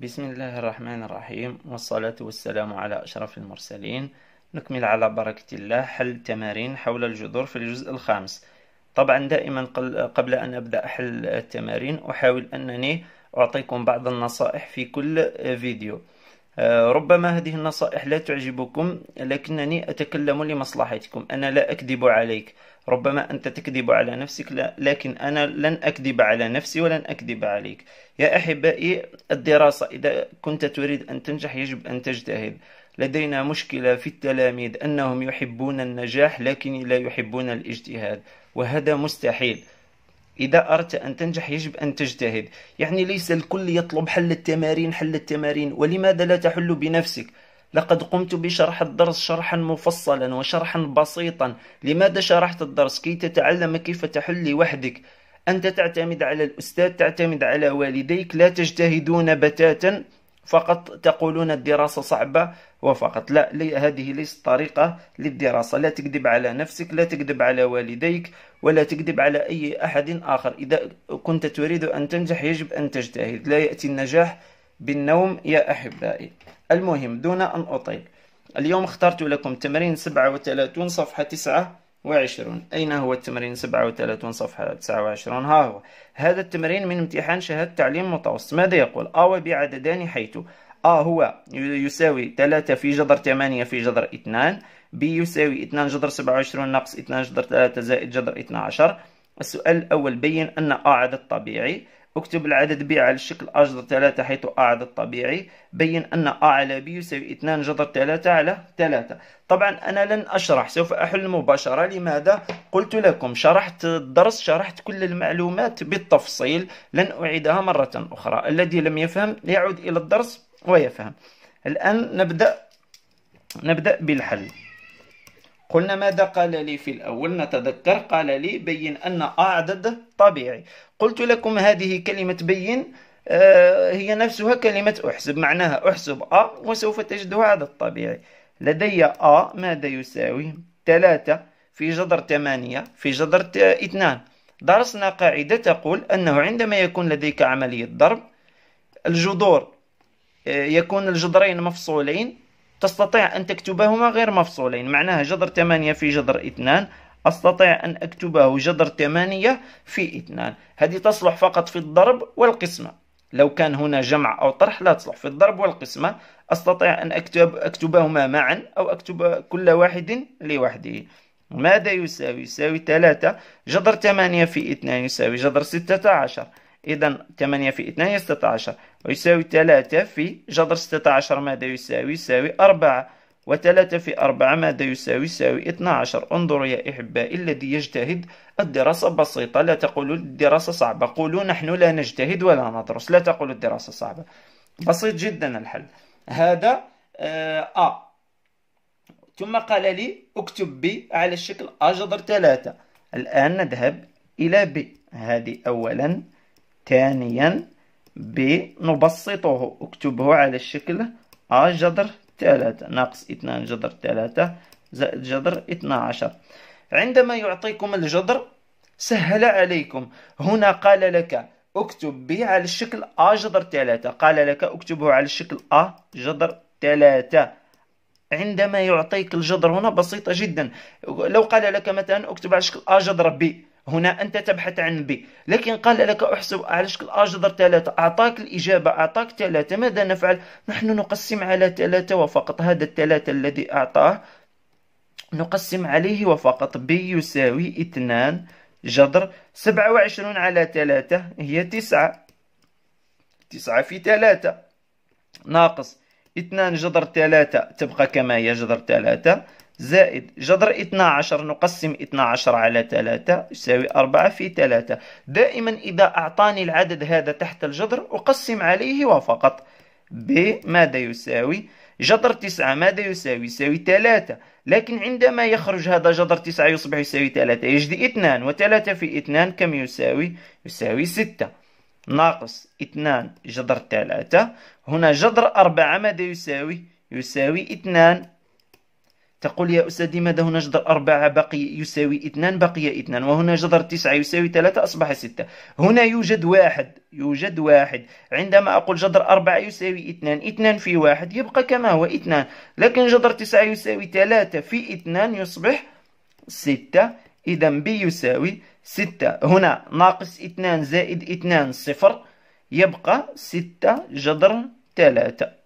بسم الله الرحمن الرحيم والصلاة والسلام على أشرف المرسلين نكمل على بركة الله حل التمارين حول الجذور في الجزء الخامس طبعا دائما قبل أن أبدأ حل التمارين أحاول أنني أعطيكم بعض النصائح في كل فيديو آه، ربما هذه النصائح لا تعجبكم لكنني أتكلم لمصلحتكم أنا لا أكذب عليك ربما أنت تكذب على نفسك لا لكن أنا لن أكذب على نفسي ولن أكذب عليك يا أحبائي الدراسة إذا كنت تريد أن تنجح يجب أن تجتهد لدينا مشكلة في التلاميذ أنهم يحبون النجاح لكن لا يحبون الاجتهاد وهذا مستحيل إذا أردت أن تنجح يجب أن تجتهد يعني ليس الكل يطلب حل التمارين حل التمارين ولماذا لا تحل بنفسك لقد قمت بشرح الدرس شرحا مفصلا وشرحا بسيطا لماذا شرحت الدرس كي تتعلم كيف تحل لوحدك أنت تعتمد على الأستاذ تعتمد على والديك لا تجتهدون بتاتا فقط تقولون الدراسة صعبة وفقط لا لي هذه ليست طريقة للدراسة لا تكذب على نفسك لا تكذب على والديك ولا تكذب على أي أحد آخر إذا كنت تريد أن تنجح يجب أن تجتهد لا يأتي النجاح بالنوم يا أحبائي المهم دون أن أطيل اليوم اخترت لكم تمرين 37 صفحة 29 أين هو التمرين 37 صفحة 29 ها هو هذا التمرين من امتحان شهادة تعليم متوسط ماذا يقول أو بعددان حيث أ هو يساوي 3 في جذر 8 في جذر 2 ب يساوي 2 جذر 27 ناقص 2 جذر 3 زائد جذر 12 السؤال الأول بين أن أ عدد طبيعي اكتب العدد ب على الشكل أ جذر 3 حيث أ عدد طبيعي بين أن أ على ب يساوي 2 جذر 3 على 3 طبعا أنا لن أشرح سوف أحل مباشرة لماذا قلت لكم شرحت الدرس شرحت كل المعلومات بالتفصيل لن أعيدها مرة أخرى الذي لم يفهم يعود إلى الدرس ويفهم الآن نبدأ نبدأ بالحل قلنا ماذا قال لي في الأول نتذكر قال لي بين أن أعدد طبيعي قلت لكم هذه كلمة بين آه، هي نفسها كلمة أحسب معناها أحسب أ وسوف تجدها عدد طبيعي لدي أ ماذا يساوي ثلاثة في جذر ثمانية في جذر اثنان درسنا قاعدة تقول أنه عندما يكون لديك عملية ضرب الجذور آه، يكون الجذرين مفصولين تستطيع أن تكتبهما غير مفصولين معناها جذر 8 في جذر 2 أستطيع أن أكتبه جذر 8 في 2 هذه تصلح فقط في الضرب والقسمة لو كان هنا جمع أو طرح لا تصلح في الضرب والقسمة أستطيع أن أكتب أكتبهما معا أو أكتب كل واحد لوحده ماذا يساوي؟ يساوي 3 جذر 8 في 2 يساوي جذر 16 إذا 8 في 2 16 ويساوي 3 في جذر 16 ماذا يساوي؟ يساوي 4 و3 في 4 ماذا يساوي؟ يساوي 12 انظروا يا إحبائي الذي يجتهد الدراسة بسيطة لا تقولوا الدراسة صعبة قولوا نحن لا نجتهد ولا ندرس لا تقولوا الدراسة صعبة بسيط جدا الحل هذا آه, آه. ثم قال لي اكتب ب على الشكل أ جذر 3 الآن نذهب إلى ب هذه أولا ثانيا ب نبسطه اكتبه على الشكل أ جذر ثلاثة ناقص اثنان جذر ثلاثة زائد جذر اثنا عشر عندما يعطيكم الجذر سهل عليكم هنا قال لك اكتب ب على الشكل أ جذر ثلاثة قال لك اكتبه على الشكل أ جذر ثلاثة عندما يعطيك الجذر هنا بسيطة جدا لو قال لك مثلا اكتب على شكل أ جذر ب هنا أنت تبحث عن بي لكن قال لك أحسب على شكل اجذر ثلاثة أعطاك الإجابة أعطاك ثلاثة ماذا نفعل نحن نقسم على ثلاثة وفقط هذا الثلاثة الذي أعطاه نقسم عليه وفقط بي يساوي اثنان جذر سبعة وعشرون على ثلاثة هي تسعة تسعة في ثلاثة ناقص اثنان جذر ثلاثة تبقى كما هي جذر ثلاثة زائد جذر 12 نقسم 12 على 3 يساوي 4 في 3 دائما إذا أعطاني العدد هذا تحت الجذر أقسم عليه وفقط ب ماذا يساوي جذر 9 ماذا يساوي يساوي 3 لكن عندما يخرج هذا جذر 9 يصبح يساوي 3 يجد 2 و3 في 2 كم يساوي يساوي 6 ناقص 2 جذر 3 هنا جذر 4 ماذا يساوي يساوي 2 تقول يا أستاذي ماذا هنا جذر أربعة بقي يساوي اثنان بقي اثنان وهنا جذر تسعة يساوي ثلاثة أصبح ستة هنا يوجد واحد يوجد واحد عندما أقول جذر أربعة يساوي اثنان اثنان في واحد يبقى كما هو اثنان لكن جذر تسعة يساوي ثلاثة في اثنان يصبح ستة إذا ب يساوي ستة هنا ناقص اثنان زائد اثنان صفر يبقى ستة جذر ثلاثة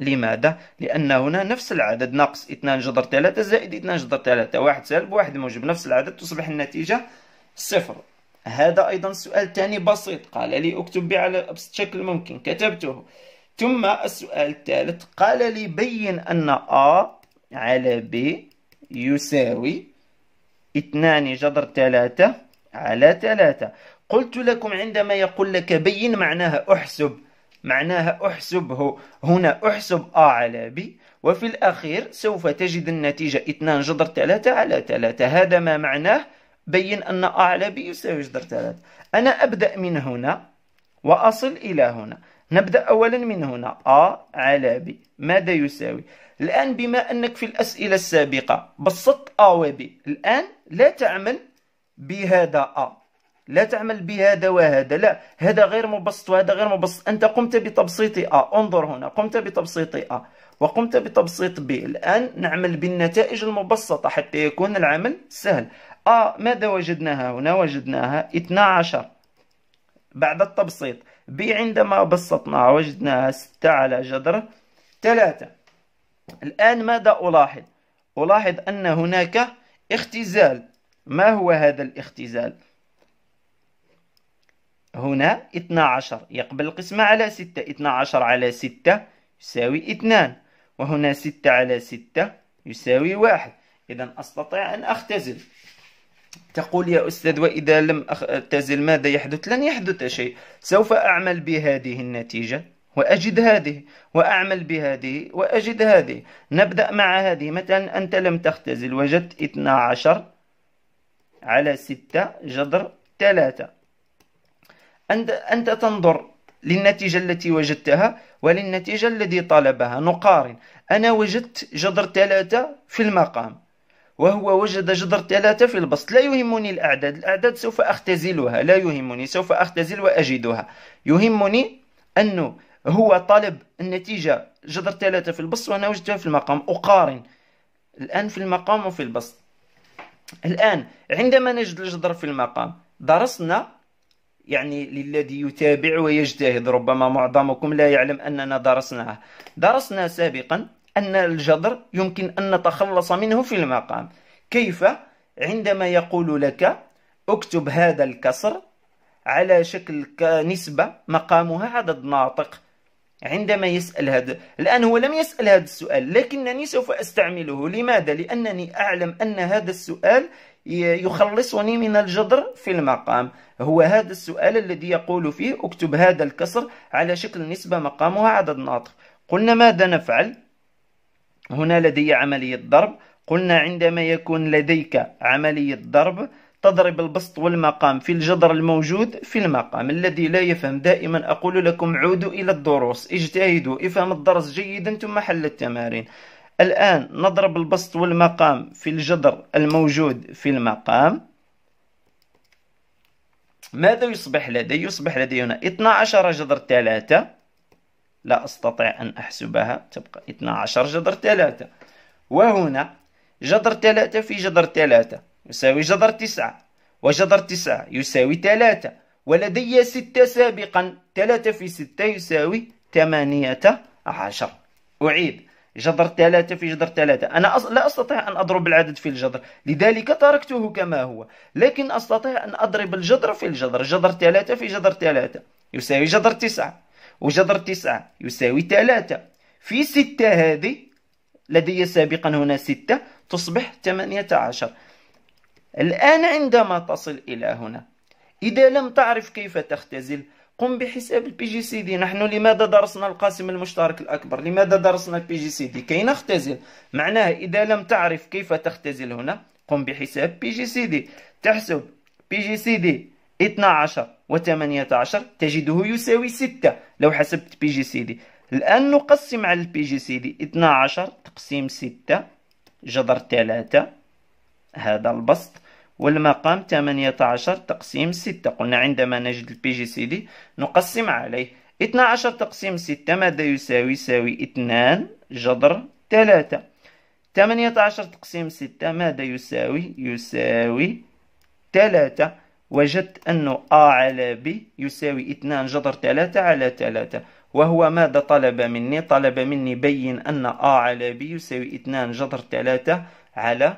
لماذا؟ لأن هنا نفس العدد ناقص 2 جذر 3 زائد 2 جذر 3 واحد سالب واحد موجب نفس العدد تصبح النتيجة صفر هذا أيضا سؤال ثاني بسيط قال لي أكتب به على أبسط شكل ممكن كتبته ثم السؤال الثالث قال لي بين أن A على B يساوي 2 جذر 3 على 3 قلت لكم عندما يقول لك بين معناها أحسب معناها احسبه هنا احسب ا على ب وفي الأخير سوف تجد النتيجة 2 جذر 3 على 3 هذا ما معناه بين أن ا على ب يساوي جذر 3 أنا أبدأ من هنا وأصل إلى هنا نبدأ أولا من هنا ا على ب ماذا يساوي؟ الآن بما أنك في الأسئلة السابقة بسطت ا و ب الآن لا تعمل بهذا ا لا تعمل بهذا وهذا لا هذا غير مبسط وهذا غير مبسط أنت قمت بتبسيط أ آه. انظر هنا قمت بتبسيط أ آه. وقمت بتبسيط ب الآن نعمل بالنتائج المبسطة حتى يكون العمل سهل أ آه، ماذا وجدناها هنا وجدناها 12 بعد التبسيط ب عندما بسطناها وجدناها 6 على جذر 3 الآن ماذا ألاحظ ألاحظ أن هناك اختزال ما هو هذا الاختزال هنا 12 يقبل القسمة على 6 12 على 6 يساوي 2 وهنا 6 على 6 يساوي 1 إذا أستطيع أن أختزل تقول يا أستاذ وإذا لم أختزل ماذا يحدث لن يحدث شيء سوف أعمل بهذه النتيجة وأجد هذه وأعمل بهذه وأجد هذه نبدأ مع هذه مثلا أنت لم تختزل وجدت 12 على 6 جذر 3 أنت, أنت تنظر للنتيجة التي وجدتها وللنتيجة الذي طلبها نقارن أنا وجدت جذر ثلاثة في المقام وهو وجد جذر ثلاثة في البسط لا يهمني الأعداد الأعداد سوف أختزلها لا يهمني سوف أختزل وأجدها يهمني أنه هو طلب النتيجة جذر ثلاثة في البسط وأنا وجدتها في المقام أقارن الآن في المقام وفي البسط الآن عندما نجد الجذر في المقام درسنا يعني للذي يتابع ويجتهد ربما معظمكم لا يعلم أننا درسناه درسنا سابقا أن الجذر يمكن أن نتخلص منه في المقام كيف؟ عندما يقول لك اكتب هذا الكسر على شكل نسبة مقامها عدد ناطق عندما يسأل هذا الآن هو لم يسأل هذا السؤال لكنني سوف أستعمله لماذا؟ لأنني أعلم أن هذا السؤال يخلصني من الجدر في المقام هو هذا السؤال الذي يقول فيه اكتب هذا الكسر على شكل نسبة مقامها عدد ناطق قلنا ماذا نفعل هنا لدي عملية ضرب قلنا عندما يكون لديك عملية ضرب تضرب البسط والمقام في الجدر الموجود في المقام الذي لا يفهم دائما أقول لكم عودوا إلى الدروس اجتهدوا افهم الدرس جيدا ثم حل التمارين الآن نضرب البسط والمقام في الجذر الموجود في المقام ماذا يصبح لدي؟ يصبح لدي هنا 12 جذر 3 لا أستطيع أن أحسبها تبقى 12 جذر 3 وهنا جذر 3 في جذر 3 يساوي جذر 9 وجذر 9 يساوي 3 ولدي 6 سابقا 3 في 6 يساوي 18 أعيد جذر ثلاثة في جذر ثلاثة أنا أص... لا أستطيع أن أضرب العدد في الجذر لذلك تركته كما هو لكن أستطيع أن أضرب الجذر في الجذر جذر ثلاثة في جذر ثلاثة يساوي جذر تسعة وجذر تسعة يساوي ثلاثة في ستة هذه لدي سابقا هنا ستة تصبح ثمانية عشر الآن عندما تصل إلى هنا إذا لم تعرف كيف تختزل قم بحساب البي جي سي دي نحن لماذا درسنا القاسم المشترك الأكبر لماذا درسنا البي جي سي دي كي نختزل معناه إذا لم تعرف كيف تختزل هنا قم بحساب بي جي سي دي تحسب بي جي سي دي 12 و18 تجده يساوي 6 لو حسبت بي جي سي دي الآن نقسم على البي جي سي دي 12 تقسيم 6 جذر 3 هذا البسط والمقام 18 تقسيم 6 قلنا عندما نجد البي جي سي دي نقسم عليه 12 تقسيم 6 ماذا يساوي يساوي 2 جذر 3 18 تقسيم 6 ماذا يساوي يساوي 3 وجدت أن A على B يساوي 2 جذر 3 على 3 وهو ماذا طلب مني؟ طلب مني بين أن A على B يساوي 2 جذر 3 على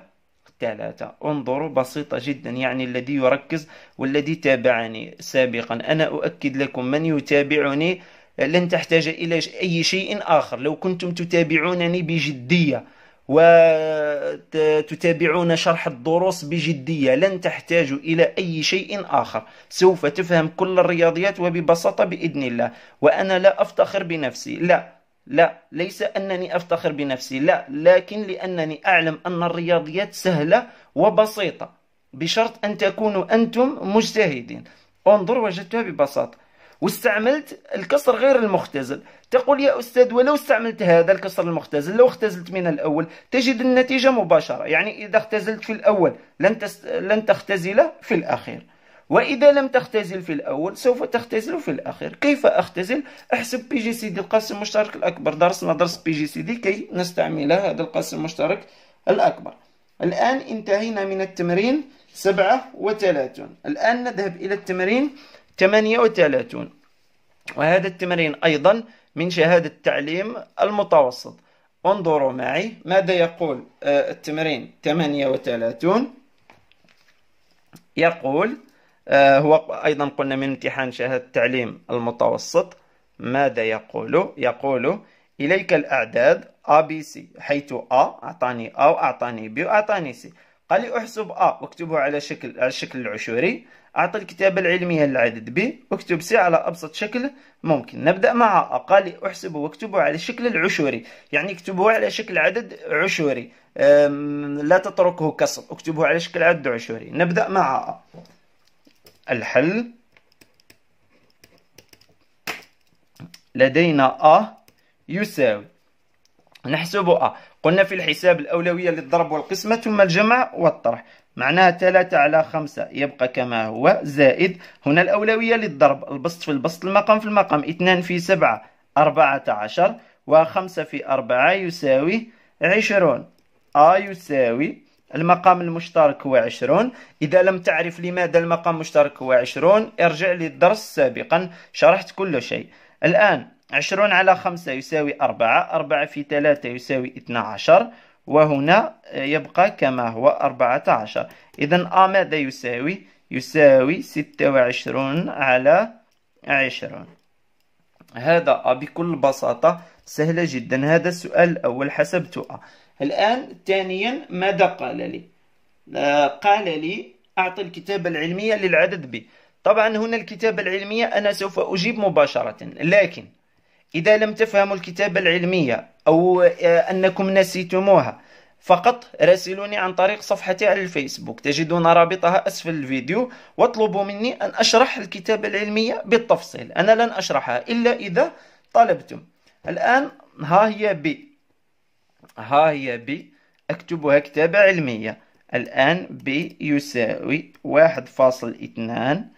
ثلاثة انظروا بسيطة جدا يعني الذي يركز والذي تابعني سابقا أنا أؤكد لكم من يتابعني لن تحتاج إلى أي شيء آخر لو كنتم تتابعونني بجدية وتتابعون شرح الدروس بجدية لن تحتاجوا إلى أي شيء آخر سوف تفهم كل الرياضيات وببساطة بإذن الله وأنا لا أفتخر بنفسي لا لا ليس أنني أفتخر بنفسي لا لكن لأنني أعلم أن الرياضيات سهلة وبسيطة بشرط أن تكونوا أنتم مجتهدين انظر وجدتها ببساطة واستعملت الكسر غير المختزل تقول يا أستاذ ولو استعملت هذا الكسر المختزل لو اختزلت من الأول تجد النتيجة مباشرة يعني إذا اختزلت في الأول لن, تست... لن تختزل في الأخير وإذا لم تختزل في الأول سوف تختزل في الأخير كيف أختزل؟ أحسب بي جي سي دي القاسم المشترك الأكبر درسنا درس بي جي سي دي كي نستعمل هذا القاسم المشترك الأكبر الآن انتهينا من التمرين 37 الآن نذهب إلى التمرين 38 وهذا التمرين أيضا من شهادة تعليم المتوسط انظروا معي ماذا يقول آه، التمرين 38 يقول آه، هو أيضا قلنا من امتحان شهادة التعليم المتوسط ماذا يقول؟ يقول إليك الأعداد A B C حيث A أعطاني A وأعطاني B وأعطاني C قال لي أحسب A واكتبه على شكل على الشكل العشوري أعطى الكتابة العلمية للعدد B واكتب C على أبسط شكل ممكن نبدأ مع A قال لي أحسبه واكتبه على الشكل العشوري يعني اكتبه على شكل عدد عشوري لا تتركه كسر اكتبه على شكل عدد عشوري نبدأ مع A الحل لدينا أ يساوي نحسب أ قلنا في الحساب الأولوية للضرب والقسمة ثم الجمع والطرح معناها 3 على 5 يبقى كما هو زائد هنا الأولوية للضرب البسط في البسط المقام في المقام 2 في 7 14 و5 في 4 يساوي 20 أ يساوي المقام المشترك هو عشرون إذا لم تعرف لماذا المقام المشترك هو عشرون ارجع للدرس سابقا شرحت كل شيء الآن عشرون على خمسة يساوي أربعة أربعة في ثلاثة يساوي اثنا عشر وهنا يبقى كما هو أربعة عشر إذا أ ماذا يساوي يساوي ستة وعشرون على عشرون هذا أ بكل بساطة سهلة جدا هذا السؤال الأول حسبت أ الآن ثانيا ماذا قال لي آه، قال لي أعطي الكتابة العلمية للعدد ب طبعا هنا الكتابة العلمية أنا سوف أجيب مباشرة لكن إذا لم تفهموا الكتابة العلمية أو آه، أنكم نسيتموها فقط راسلوني عن طريق صفحتي على الفيسبوك تجدون رابطها أسفل الفيديو واطلبوا مني أن أشرح الكتابة العلمية بالتفصيل أنا لن أشرحها إلا إذا طلبتم الآن ها هي ب ها هي ب أكتبها كتابة علمية الآن ب يساوي واحد فاصل اثنان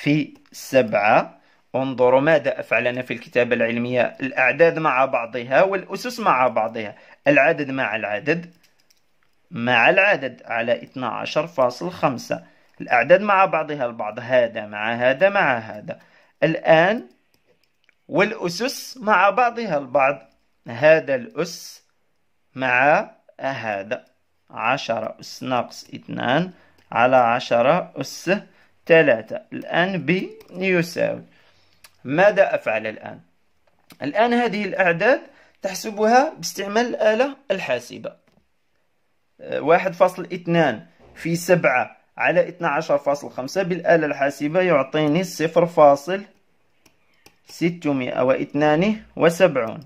في سبعة انظروا ماذا افعل انا في الكتابة العلمية الأعداد مع بعضها والأسس مع بعضها العدد مع العدد مع العدد على 12.5 الأعداد مع بعضها البعض هذا مع هذا مع هذا الآن والأسس مع بعضها البعض هذا الأس مع هذا عشرة أس ناقص اثنان على عشرة أس ثلاثة الآن ب يساوي ماذا أفعل الآن؟ الآن هذه الأعداد تحسبها باستعمال الآلة الحاسبة آه، واحد فاصل اثنان في سبعة على اثنا عشر فاصل خمسة بالآلة الحاسبة يعطيني صفر فاصل ستمائة واثنان وسبعون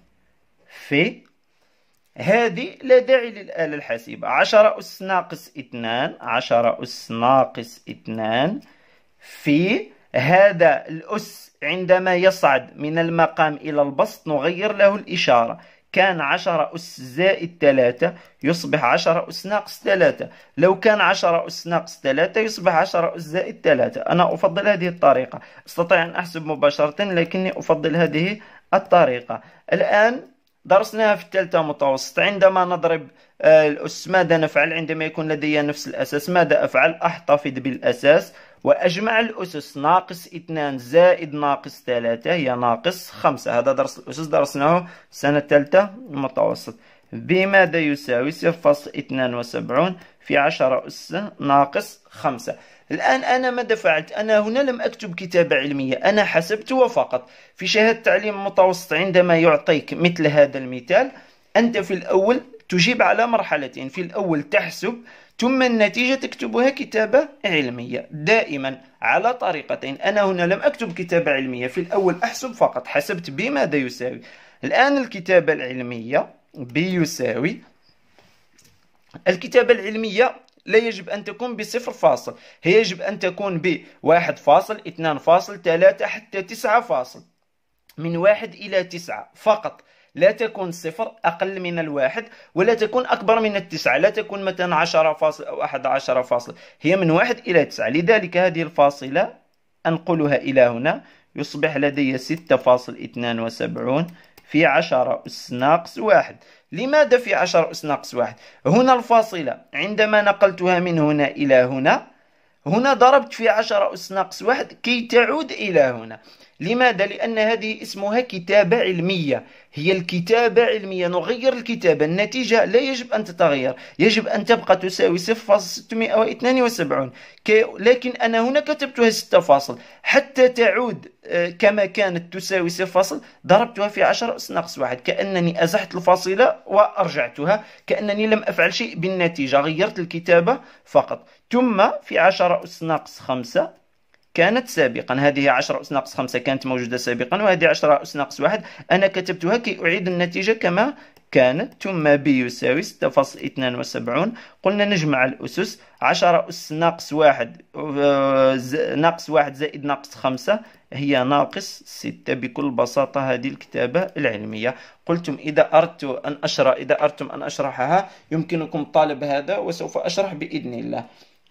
في هذه لا داعي للآلة الحاسبة عشرة أس ناقص اثنان عشرة أس ناقص اثنان في هذا الأس عندما يصعد من المقام إلى البسط نغير له الإشارة كان عشرة أس زائد ثلاثة يصبح عشرة أس ناقص ثلاثة لو كان عشرة أس ناقص ثلاثة يصبح عشرة أس زائد ثلاثة أنا أفضل هذه الطريقة أستطيع أن أحسب مباشرة لكني أفضل هذه الطريقة الآن درسناها في الثالثة متوسط عندما نضرب آه، الأس ماذا نفعل عندما يكون لدي نفس الأساس ماذا أفعل أحتفظ بالأساس وأجمع الأسس ناقص اثنان زائد ناقص ثلاثة هي ناقص خمسة هذا درس الأسس درسناه سنة ثالثة متوسط بماذا يساوي صفر فاصل اثنان وسبعون في عشرة أس ناقص خمسة الآن أنا ماذا فعلت؟ أنا هنا لم أكتب كتابة علمية أنا حسبت فقط في شهادة تعليم متوسط عندما يعطيك مثل هذا المثال أنت في الأول تجيب على مرحلتين في الأول تحسب ثم النتيجة تكتبها كتابة علمية دائما على طريقتين أنا هنا لم أكتب كتابة علمية في الأول أحسب فقط حسبت بماذا يساوي الآن الكتابة العلمية بيساوي الكتابة العلمية لا يجب أن تكون بصفر فاصل هي يجب أن تكون بواحد فاصل اثنان فاصل ثلاثة حتى تسعة فاصل من واحد إلى تسعة فقط لا تكون صفر أقل من الواحد ولا تكون أكبر من التسعة لا تكون مثلا عشرة فاصل أو أحد عشرة فاصل هي من واحد إلى تسعة لذلك هذه الفاصلة أنقلها إلى هنا يصبح لدي ستة فاصل اثنان وسبعون في عشرة أس ناقص واحد لماذا في 10 أس ناقص واحد هنا الفاصلة عندما نقلتها من هنا إلى هنا هنا ضربت في 10 أس ناقص واحد كي تعود إلى هنا لماذا؟ لأن هذه اسمها كتابة علمية هي الكتابة علمية نغير الكتابة النتيجة لا يجب أن تتغير يجب أن تبقى تساوي 0.672 لكن أنا هنا كتبتها 6 فاصل حتى تعود آه، كما كانت تساوي 0 فاصل ضربتها في 10 أس ناقص 1 كأنني أزحت الفاصلة وأرجعتها كأنني لم أفعل شيء بالنتيجة غيرت الكتابة فقط ثم في 10 أس ناقص 5 كانت سابقا هذه 10 أس ناقص 5 كانت موجودة سابقا وهذه 10 أس ناقص 1 أنا كتبتها كي أعيد النتيجة كما كانت ثم بي يساوي 6.72 قلنا نجمع الأسس 10 أس آه، ناقص 1 ناقص 1 زائد ناقص 5 هي ناقص 6 بكل بساطة هذه الكتابة العلمية قلتم إذا أردت أن أشرح إذا أردتم أن أشرحها يمكنكم طالب هذا وسوف أشرح بإذن الله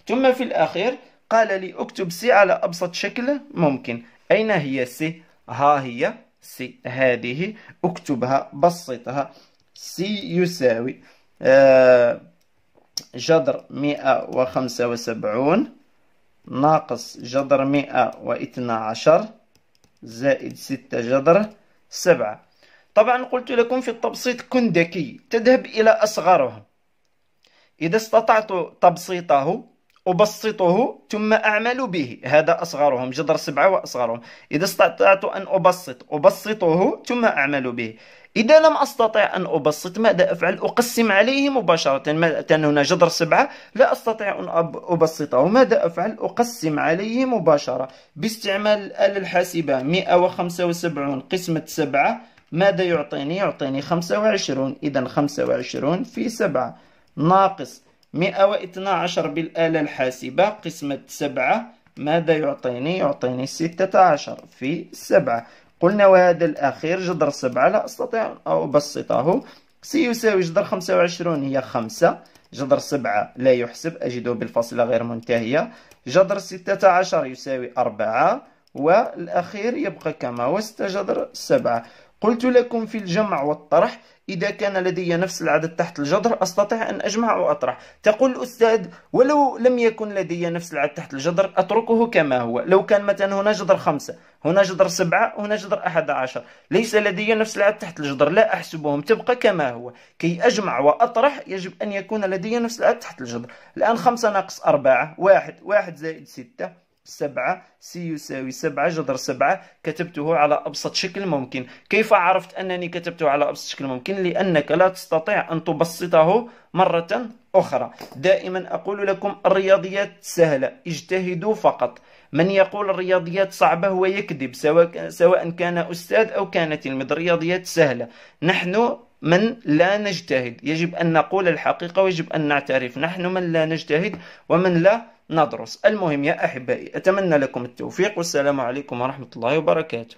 ثم في الأخير قال لي اكتب سي على أبسط شكل ممكن أين هي سي؟ ها هي سي هذه اكتبها بسطها سي يساوي آه، مئة جذر 175 ناقص جذر 112 زائد 6 جذر 7 طبعا قلت لكم في التبسيط كن ذكي تذهب إلى أصغرهم إذا استطعت تبسيطه أبسطه ثم أعمل به هذا أصغرهم جذر سبعة وأصغرهم إذا استطعت أن أبسط أبسطه ثم أعمل به إذا لم أستطع أن أبسط ماذا أفعل أقسم عليه مباشرة مثلا هنا جذر سبعة لا أستطيع أن أبسطه ماذا أفعل أقسم عليه مباشرة باستعمال الآلة الحاسبة 175 قسمة سبعة ماذا يعطيني يعطيني 25 إذا 25 في سبعة ناقص 112 بالآلة الحاسبة قسمة 7 ماذا يعطيني؟ يعطيني 16 في 7 قلنا وهذا الأخير جذر 7 لا أستطيع أن أبسطه سيساوي جذر 25 هي 5 جذر 7 لا يحسب أجده بالفاصلة غير منتهية جذر 16 يساوي 4 والأخير يبقى كما هو 6 جذر 7 قلت لكم في الجمع والطرح إذا كان لدي نفس العدد تحت الجذر أستطيع أن أجمع وأطرح تقول الأستاذ ولو لم يكن لدي نفس العدد تحت الجذر أتركه كما هو لو كان مثلا هنا جذر خمسة هنا جذر سبعة هنا جذر أحد عشر ليس لدي نفس العدد تحت الجذر لا أحسبهم تبقى كما هو كي أجمع وأطرح يجب أن يكون لدي نفس العدد تحت الجذر الآن خمسة ناقص أربعة واحد واحد زائد ستة سبعة سي يساوي سبعة جذر سبعة كتبته على أبسط شكل ممكن كيف عرفت أنني كتبته على أبسط شكل ممكن لأنك لا تستطيع أن تبسطه مرة أخرى دائما أقول لكم الرياضيات سهلة اجتهدوا فقط من يقول الرياضيات صعبة هو يكذب سواء, سواء كان أستاذ أو كان تلميذ الرياضيات سهلة نحن من لا نجتهد يجب أن نقول الحقيقة ويجب أن نعترف نحن من لا نجتهد ومن لا ندرس المهم يا أحبائي أتمنى لكم التوفيق والسلام عليكم ورحمة الله وبركاته